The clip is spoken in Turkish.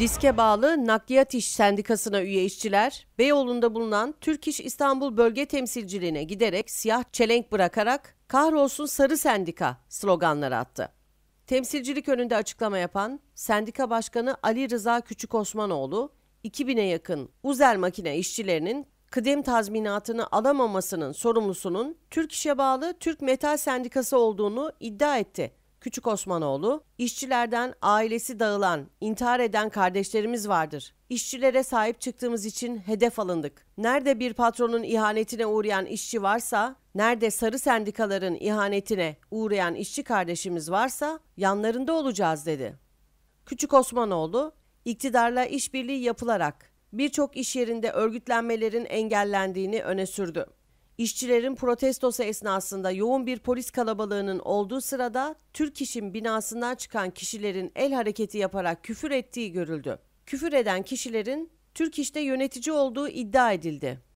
Diske bağlı Nakliyat İş Sendikası'na üye işçiler, Beyoğlu'nda bulunan Türk İş İstanbul Bölge Temsilciliğine giderek siyah çelenk bırakarak kahrolsun sarı sendika sloganları attı. Temsilcilik önünde açıklama yapan sendika başkanı Ali Rıza Küçük Osmanoğlu, 2000'e yakın Uzel makine işçilerinin kıdem tazminatını alamamasının sorumlusunun Türk İş'e bağlı Türk Metal Sendikası olduğunu iddia etti. Küçük Osmanoğlu, işçilerden ailesi dağılan, intihar eden kardeşlerimiz vardır. İşçilere sahip çıktığımız için hedef alındık. Nerede bir patronun ihanetine uğrayan işçi varsa, nerede sarı sendikaların ihanetine uğrayan işçi kardeşimiz varsa yanlarında olacağız dedi. Küçük Osmanoğlu, iktidarla işbirliği yapılarak birçok iş yerinde örgütlenmelerin engellendiğini öne sürdü. İşçilerin protestosu esnasında yoğun bir polis kalabalığının olduğu sırada Türk İş'in binasından çıkan kişilerin el hareketi yaparak küfür ettiği görüldü. Küfür eden kişilerin Türk İş'te yönetici olduğu iddia edildi.